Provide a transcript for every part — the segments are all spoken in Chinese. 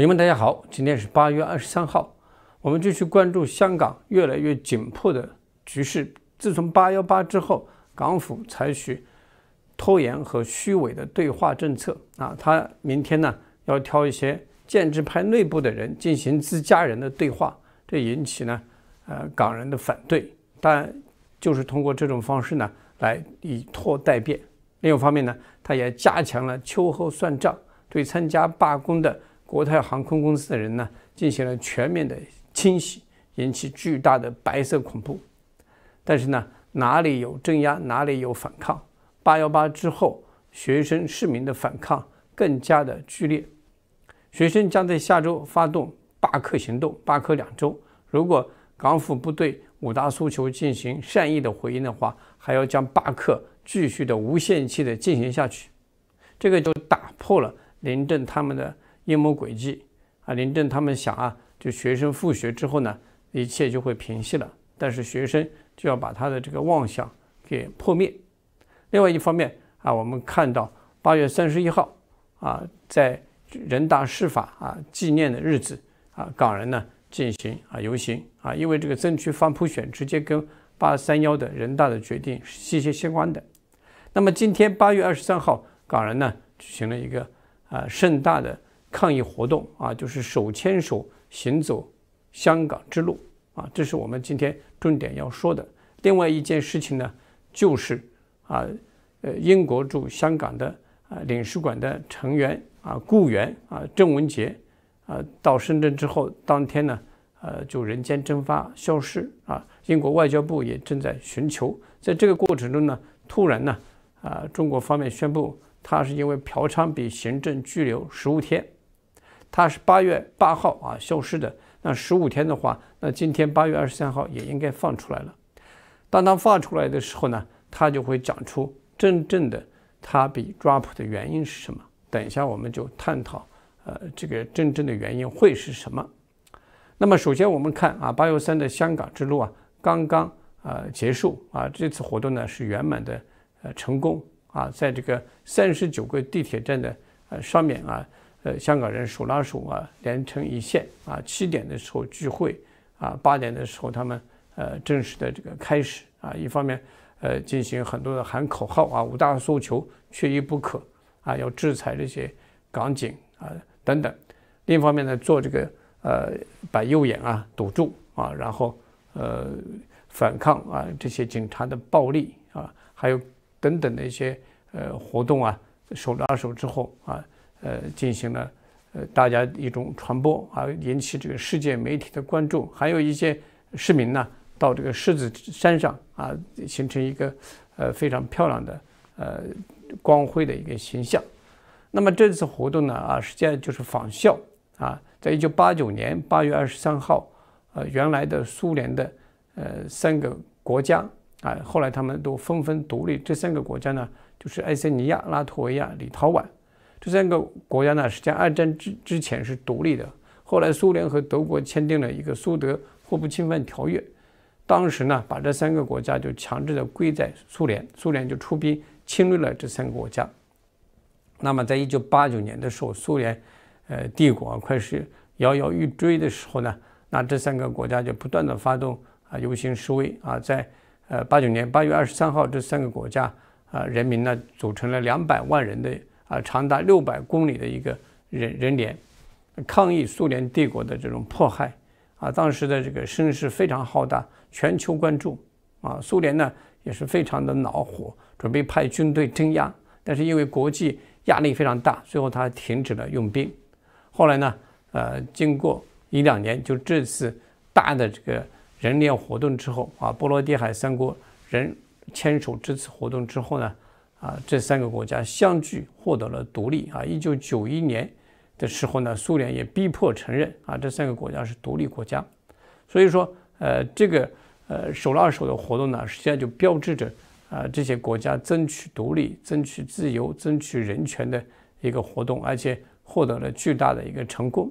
朋友们，大家好，今天是八月二十三号，我们继续关注香港越来越紧迫的局势。自从八幺八之后，港府采取拖延和虚伪的对话政策啊，他明天呢要挑一些建制派内部的人进行自家人的对话，这引起呢呃港人的反对，但就是通过这种方式呢来以拖代变。另一方面呢，他也加强了秋后算账，对参加罢工的。国泰航空公司的人呢，进行了全面的清洗，引起巨大的白色恐怖。但是呢，哪里有镇压，哪里有反抗。八幺八之后，学生市民的反抗更加的剧烈。学生将在下周发动罢课行动，罢课两周。如果港府不对五大诉求进行善意的回应的话，还要将罢课继续的无限期的进行下去。这个就打破了林郑他们的。阴谋诡计啊！林郑他们想啊，就学生复学之后呢，一切就会平息了。但是学生就要把他的这个妄想给破灭。另外一方面啊，我们看到八月三十一号啊，在人大释法啊纪念的日子啊，港人呢进行啊游行啊，因为这个政区反普选直接跟八三幺的人大的决定息息相关的。那么今天八月二十三号，港人呢举行了一个啊盛大的。抗议活动啊，就是手牵手行走香港之路啊，这是我们今天重点要说的。另外一件事情呢，就是啊，呃，英国驻香港的啊领事馆的成员啊雇员啊郑文杰啊，到深圳之后当天呢，呃，就人间蒸发消失啊。英国外交部也正在寻求，在这个过程中呢，突然呢，啊，中国方面宣布他是因为嫖娼被行政拘留十五天。他是八月八号啊消失的。那十五天的话，那今天八月二十三号也应该放出来了。当他放出来的时候呢，他就会讲出真正的他被抓捕的原因是什么。等一下我们就探讨，呃，这个真正的原因会是什么。那么首先我们看啊，八月三的香港之路啊刚刚啊结束啊，这次活动呢是圆满的呃成功啊，在这个三十九个地铁站的呃上面啊。呃，香港人手拉手啊，连成一线啊。七点的时候聚会啊，八点的时候他们呃正式的这个开始啊。一方面呃进行很多的喊口号啊，五大诉求缺一不可啊，要制裁这些港警啊等等。另一方面呢，做这个呃把右眼啊堵住啊，然后呃反抗啊这些警察的暴力啊，还有等等的一些呃活动啊，手拉手之后啊。呃，进行了呃，大家一种传播，啊，引起这个世界媒体的关注，还有一些市民呢，到这个狮子山上啊，形成一个呃非常漂亮的呃光辉的一个形象。那么这次活动呢，啊，实际上就是仿效啊，在一九八九年八月二十三号，呃，原来的苏联的呃三个国家啊，后来他们都纷纷独立，这三个国家呢，就是爱塞尼亚、拉脱维亚、立陶宛。这三个国家呢，实际上二战之之前是独立的。后来苏联和德国签订了一个苏德互不侵犯条约，当时呢，把这三个国家就强制的归在苏联，苏联就出兵侵略了这三个国家。那么，在一九八九年的时候，苏联，呃，帝国快是摇摇欲坠的时候呢，那这三个国家就不断的发动啊游行示威啊，在呃八九年八月二十三号，这三个国家啊人民呢，组成了两百万人的。啊，长达六百公里的一个人人连，抗议苏联帝国的这种迫害，啊，当时的这个声势非常浩大，全球关注，啊，苏联呢也是非常的恼火，准备派军队镇压，但是因为国际压力非常大，最后他停止了用兵。后来呢，呃，经过一两年，就这次大的这个人链活动之后，啊，波罗的海三国人牵手这次活动之后呢。啊，这三个国家相继获得了独立啊！一九九一年的时候呢，苏联也逼迫承认啊，这三个国家是独立国家。所以说，呃，这个呃手拉手的活动呢，实际上就标志着啊这些国家争取独立、争取自由、争取人权的一个活动，而且获得了巨大的一个成功。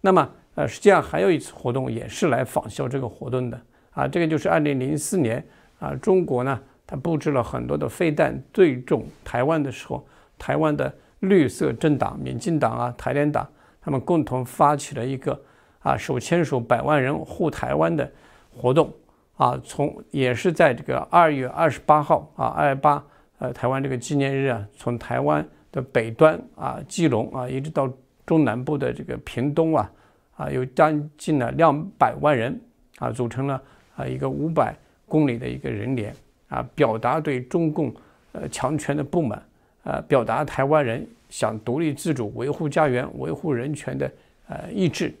那么，呃，实际上还有一次活动也是来仿效这个活动的啊，这个就是二零零四年啊，中国呢。他布置了很多的飞弹。最终，台湾的时候，台湾的绿色政党、民进党啊、台联党，他们共同发起了一个啊手牵手百万人护台湾的活动啊。从也是在这个二月二十八号啊，二八呃台湾这个纪念日啊，从台湾的北端啊，基隆啊，一直到中南部的这个屏东啊啊，有将近了两百万人啊，组成了啊一个五百公里的一个人连。啊，表达对中共呃强权的不满，啊，表达台湾人想独立自主、维护家园、维护人权的呃意志。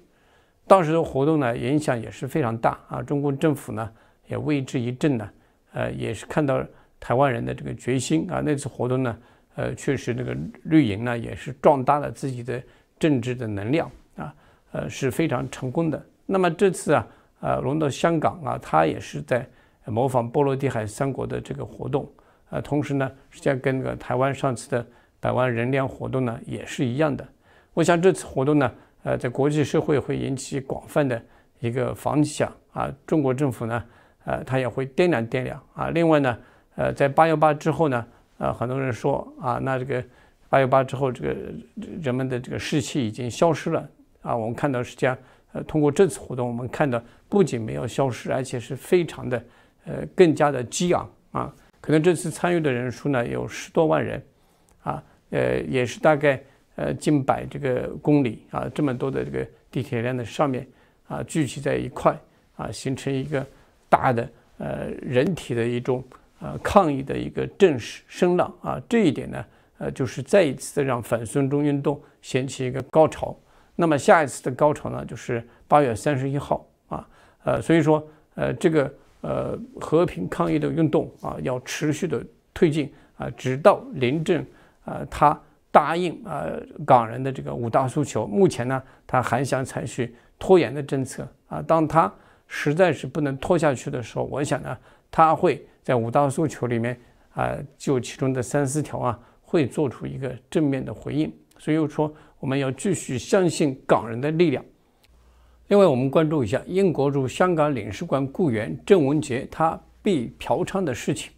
当时的活动呢，影响也是非常大啊，中国政府呢也为之一振呢，呃，也是看到台湾人的这个决心啊。那次活动呢，呃，确实那个绿营呢也是壮大了自己的政治的能量啊，呃，是非常成功的。那么这次啊，呃，轮到香港啊，他也是在。模仿波罗的海三国的这个活动，啊，同时呢，实际上跟那个台湾上次的百万人联活动呢也是一样的。我想这次活动呢，呃，在国际社会会引起广泛的一个反响啊。中国政府呢，呃，他也会掂量掂量啊。另外呢，呃，在八幺八之后呢，呃，很多人说啊，那这个八幺八之后，这个人们的这个士气已经消失了啊。我们看到实际上，呃，通过这次活动，我们看到不仅没有消失，而且是非常的。呃，更加的激昂啊，可能这次参与的人数呢有十多万人，啊，呃，也是大概呃近百这个公里啊，这么多的这个地铁站的上面啊，聚集在一块啊，形成一个大的呃人体的一种呃抗议的一个阵势声浪啊，这一点呢，呃，就是再一次的让反送中运动掀起一个高潮。那么下一次的高潮呢，就是八月三十一号啊，呃，所以说呃这个。呃，和平抗议的运动啊，要持续的推进啊，直到林郑啊，他答应啊港人的这个五大诉求。目前呢，他还想采取拖延的政策啊。当他实在是不能拖下去的时候，我想呢，他会在五大诉求里面啊，就其中的三四条啊，会做出一个正面的回应。所以说，我们要继续相信港人的力量。另外，我们关注一下英国驻香港领事馆雇员郑文杰他被嫖娼的事情。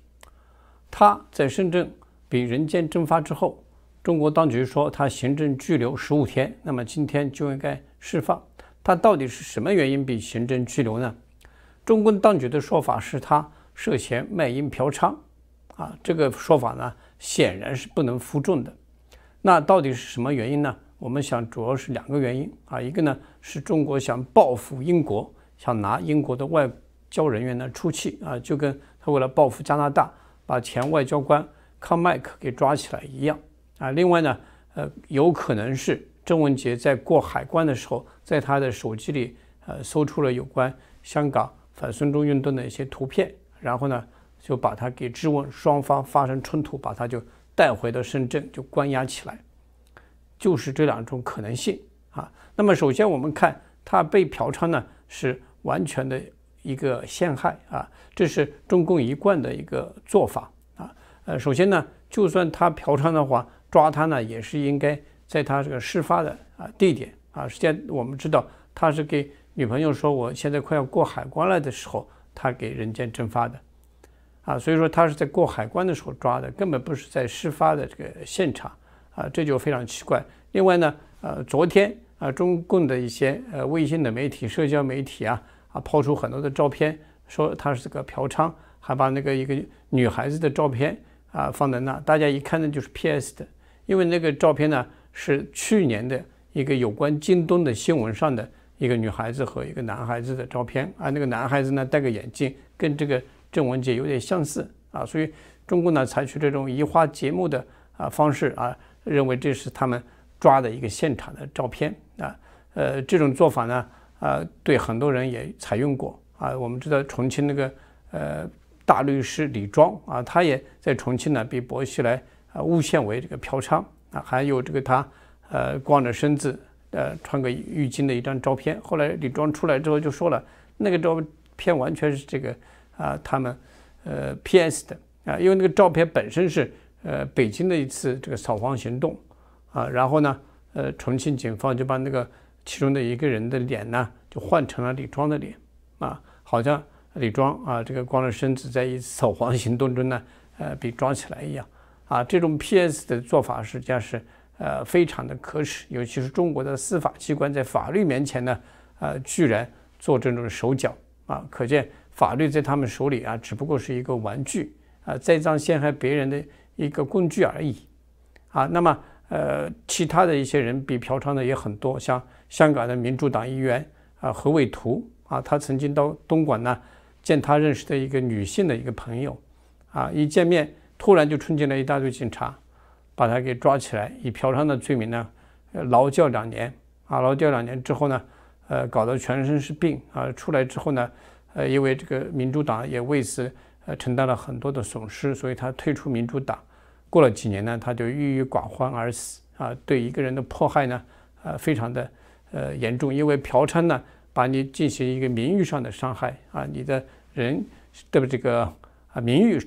他在深圳“被人间蒸发”之后，中国当局说他行政拘留十五天，那么今天就应该释放。他到底是什么原因被行政拘留呢？中共当局的说法是他涉嫌卖淫嫖娼，啊，这个说法呢显然是不能服众的。那到底是什么原因呢？我们想，主要是两个原因啊，一个呢是中国想报复英国，想拿英国的外交人员呢出气啊，就跟他为了报复加拿大，把前外交官康麦克给抓起来一样啊。另外呢，呃，有可能是郑文杰在过海关的时候，在他的手机里，呃，搜出了有关香港反孙中运动的一些图片，然后呢，就把他给质问，双方发生冲突，把他就带回到深圳就关押起来。就是这两种可能性啊。那么首先，我们看他被嫖娼呢，是完全的一个陷害啊。这是中共一贯的一个做法啊。呃，首先呢，就算他嫖娼的话，抓他呢也是应该在他这个事发的啊地点啊。实际上，我们知道他是给女朋友说我现在快要过海关了的时候，他给人间蒸发的啊。所以说他是在过海关的时候抓的，根本不是在事发的这个现场。啊，这就非常奇怪。另外呢，呃，昨天啊，中共的一些呃微信的媒体、社交媒体啊，啊，抛出很多的照片，说他是个嫖娼，还把那个一个女孩子的照片啊放在那大家一看呢，就是 P S 的，因为那个照片呢是去年的一个有关京东的新闻上的一个女孩子和一个男孩子的照片。啊，那个男孩子呢戴个眼镜，跟这个郑文杰有点相似啊，所以中共呢采取这种移花接木的啊方式啊。认为这是他们抓的一个现场的照片啊，呃，这种做法呢，呃，对很多人也采用过啊。我们知道重庆那个呃大律师李庄啊，他也在重庆呢被薄熙来啊诬陷为这个嫖娼啊，还有这个他呃光着身子呃穿个浴巾的一张照片，后来李庄出来之后就说了，那个照片完全是这个啊他们呃 P S 的啊，因为那个照片本身是。呃，北京的一次这个扫黄行动，啊，然后呢，呃，重庆警方就把那个其中的一个人的脸呢，就换成了李庄的脸，啊，好像李庄啊，这个光着身子在一次扫黄行动中呢，呃，被抓起来一样，啊，这种 P S 的做法实际上是呃非常的可耻，尤其是中国的司法机关在法律面前呢，呃，居然做这种手脚，啊，可见法律在他们手里啊，只不过是一个玩具，啊，栽赃陷害别人的。一个工具而已，啊，那么呃，其他的一些人比嫖娼的也很多，像香港的民主党议员啊，何伟图啊，他曾经到东莞呢，见他认识的一个女性的一个朋友，啊，一见面突然就冲进来一大堆警察，把他给抓起来，以嫖娼的罪名呢，劳教两年，啊，劳教两年之后呢，呃，搞得全身是病，啊，出来之后呢，呃，因为这个民主党也为此。呃，承担了很多的损失，所以他退出民主党。过了几年呢，他就郁郁寡欢而死。啊，对一个人的迫害呢，呃，非常的呃严重。因为嫖娼呢，把你进行一个名誉上的伤害啊，你的人的这个啊，名誉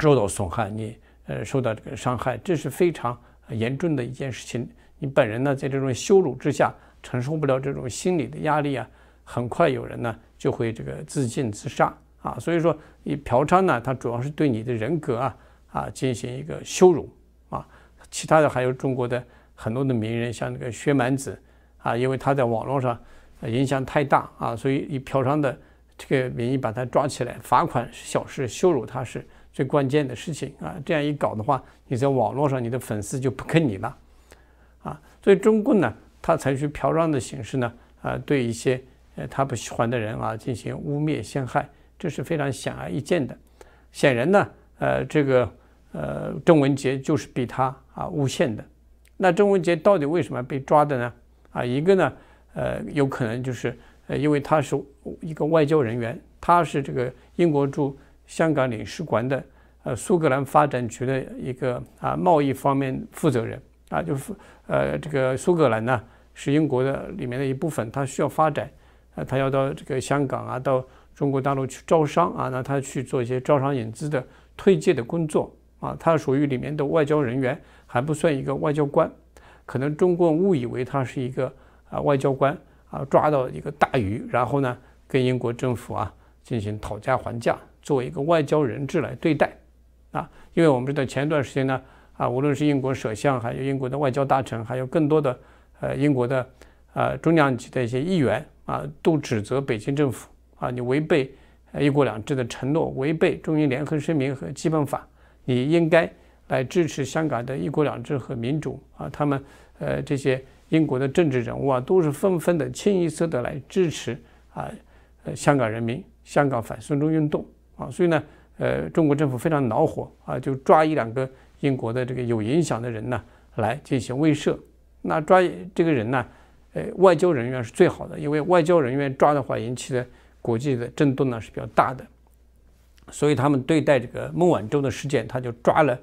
受到损害，你呃受到这个伤害，这是非常严重的一件事情。你本人呢，在这种羞辱之下，承受不了这种心理的压力啊，很快有人呢就会这个自尽自杀。啊，所以说以嫖娼呢，它主要是对你的人格啊啊进行一个羞辱啊，其他的还有中国的很多的名人，像那个薛蛮子啊，因为他在网络上影响太大啊，所以以嫖娼的这个名义把他抓起来，罚款是小事，羞辱他是最关键的事情啊。这样一搞的话，你在网络上你的粉丝就不跟你了啊。所以中共呢，他采取嫖娼的形式呢啊，对一些呃他不喜欢的人啊进行污蔑陷害。这是非常显而易见的，显然呢，呃，这个呃，郑文杰就是被他啊诬陷的。那郑文杰到底为什么被抓的呢？啊，一个呢，呃，有可能就是呃，因为他是一个外交人员，他是这个英国驻香港领事馆的呃苏格兰发展局的一个啊贸易方面负责人啊，就是呃这个苏格兰呢是英国的里面的一部分，他需要发展，啊，他要到这个香港啊到。中国大陆去招商啊，那他去做一些招商引资的推介的工作啊，他属于里面的外交人员，还不算一个外交官，可能中国人误以为他是一个啊外交官啊，抓到一个大鱼，然后呢跟英国政府啊进行讨价还价，作为一个外交人质来对待啊，因为我们知道前一段时间呢啊，无论是英国首相，还有英国的外交大臣，还有更多的呃英国的呃中量级的一些议员啊，都指责北京政府。啊，你违背呃“一国两制”的承诺，违背中英联合声明和基本法，你应该来支持香港的“一国两制”和民主啊！他们呃这些英国的政治人物啊，都是纷纷的、清一色的来支持啊香港人民、香港反送中运动啊！所以呢，呃，中国政府非常恼火啊，就抓一两个英国的这个有影响的人呢来进行威慑。那抓这个人呢，呃，外交人员是最好的，因为外交人员抓的话引起的。国际的震动呢是比较大的，所以他们对待这个孟晚舟的事件，他就抓了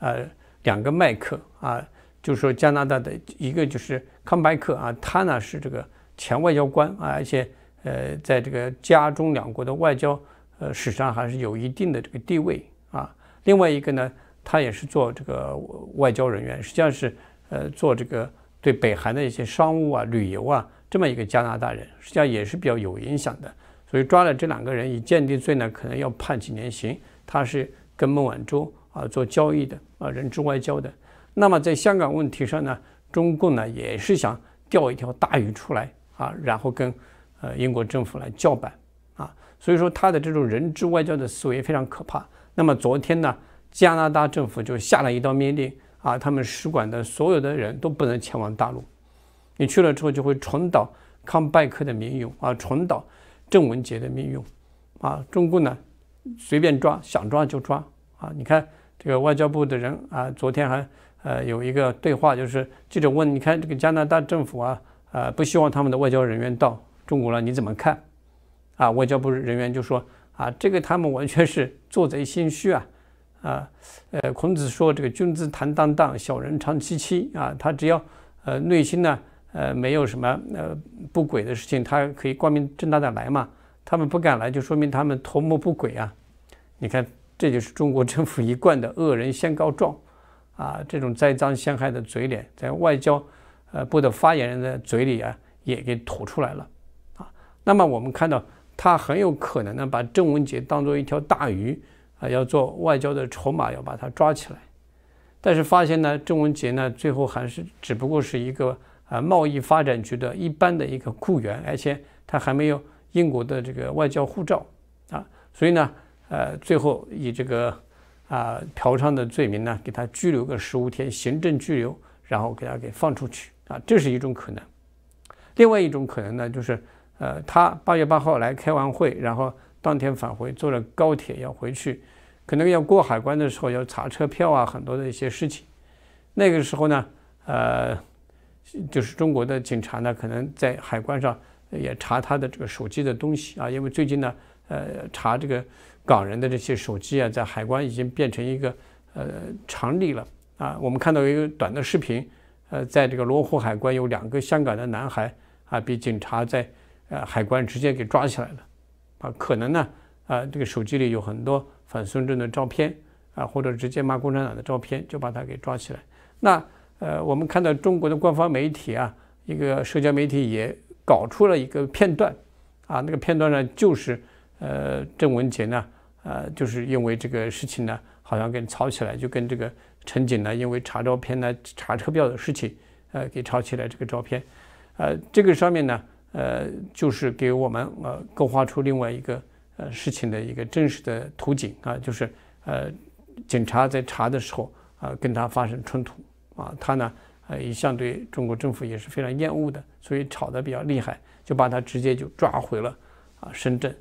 呃两个麦克啊，就是说加拿大的一个就是康柏克啊，他呢是这个前外交官啊，而且呃在这个加中两国的外交呃史上还是有一定的这个地位啊。另外一个呢，他也是做这个外交人员，实际上是呃做这个对北韩的一些商务啊、旅游啊这么一个加拿大人，实际上也是比较有影响的。所以抓了这两个人，以间谍罪呢，可能要判几年刑。他是跟孟晚舟啊做交易的啊，人质外交的。那么在香港问题上呢，中共呢也是想钓一条大鱼出来啊，然后跟呃英国政府来叫板啊。所以说他的这种人质外交的思维非常可怕。那么昨天呢，加拿大政府就下了一道命令啊，他们使馆的所有的人都不能前往大陆。你去了之后就会重蹈康拜克的名勇啊，重蹈。郑文杰的命运，啊，中共呢随便抓，想抓就抓啊！你看这个外交部的人啊，昨天还呃有一个对话，就是记者问：你看这个加拿大政府啊，呃，不希望他们的外交人员到中国了，你怎么看？啊，外交部人员就说：啊，这个他们完全是做贼心虚啊！啊，呃，孔子说这个君子坦荡荡，小人长戚戚啊，他只要呃内心呢。呃，没有什么呃不轨的事情，他可以光明正大的来嘛？他们不敢来，就说明他们图谋不轨啊！你看，这就是中国政府一贯的恶人先告状啊，这种栽赃陷害的嘴脸，在外交呃部的发言人的嘴里啊，也给吐出来了啊。那么我们看到，他很有可能呢，把郑文杰当做一条大鱼啊，要做外交的筹码，要把他抓起来。但是发现呢，郑文杰呢，最后还是只不过是一个。啊，贸易发展局的一般的一个雇员，而且他还没有英国的这个外交护照啊，所以呢，呃，最后以这个啊嫖娼的罪名呢，给他拘留个十五天行政拘留，然后给他给放出去啊，这是一种可能。另外一种可能呢，就是呃，他八月八号来开完会，然后当天返回，坐了高铁要回去，可能要过海关的时候要查车票啊，很多的一些事情。那个时候呢，呃。就是中国的警察呢，可能在海关上也查他的这个手机的东西啊，因为最近呢，呃，查这个港人的这些手机啊，在海关已经变成一个呃常例了啊。我们看到一个短的视频，呃，在这个罗湖海关有两个香港的男孩啊，被警察在呃海关直接给抓起来了啊，可能呢啊，这个手机里有很多反送中的照片啊，或者直接骂共产党的照片，就把他给抓起来。那。呃，我们看到中国的官方媒体啊，一个社交媒体也搞出了一个片段，啊，那个片段呢，就是呃，郑文杰呢，呃，就是因为这个事情呢，好像跟吵起来，就跟这个乘警呢，因为查照片呢，查车票的事情，呃，给吵起来。这个照片，呃，这个上面呢，呃，就是给我们呃勾画出另外一个呃事情的一个真实的图景啊，就是呃，警察在查的时候啊，跟他发生冲突。啊，他呢，呃，一向对中国政府也是非常厌恶的，所以吵得比较厉害，就把他直接就抓回了啊深圳，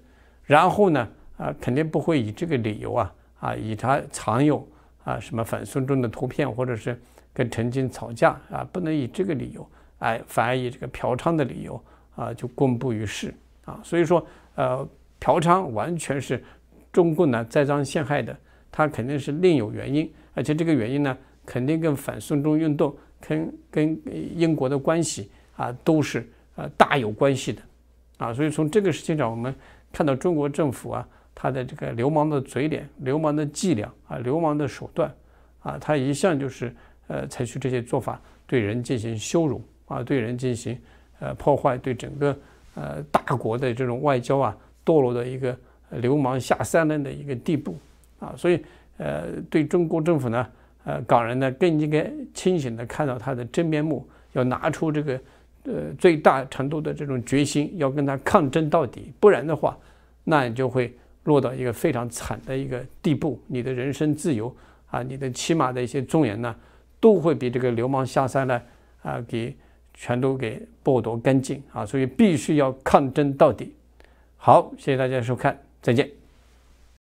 然后呢，啊，肯定不会以这个理由啊啊，以他藏有啊什么反孙中的图片，或者是跟陈经吵架啊，不能以这个理由，哎，反而以这个嫖娼的理由啊就公布于世啊，所以说，呃，嫖娼完全是中共呢栽赃陷害的，他肯定是另有原因，而且这个原因呢。肯定跟反送中运动、跟跟英国的关系啊，都是啊大有关系的，啊，所以从这个事情上，我们看到中国政府啊，他的这个流氓的嘴脸、流氓的伎俩啊、流氓的手段啊，他一向就是呃采取这些做法，对人进行羞辱啊，对人进行呃破坏，对整个呃大国的这种外交啊堕落的一个流氓下三滥的一个地步啊，所以呃，对中国政府呢。呃，港人呢更应该清醒地看到他的真面目，要拿出这个呃最大程度的这种决心，要跟他抗争到底，不然的话，那你就会落到一个非常惨的一个地步，你的人身自由啊，你的起码的一些尊严呢，都会被这个流氓下三滥啊给全都给剥夺干净啊，所以必须要抗争到底。好，谢谢大家收看，再见。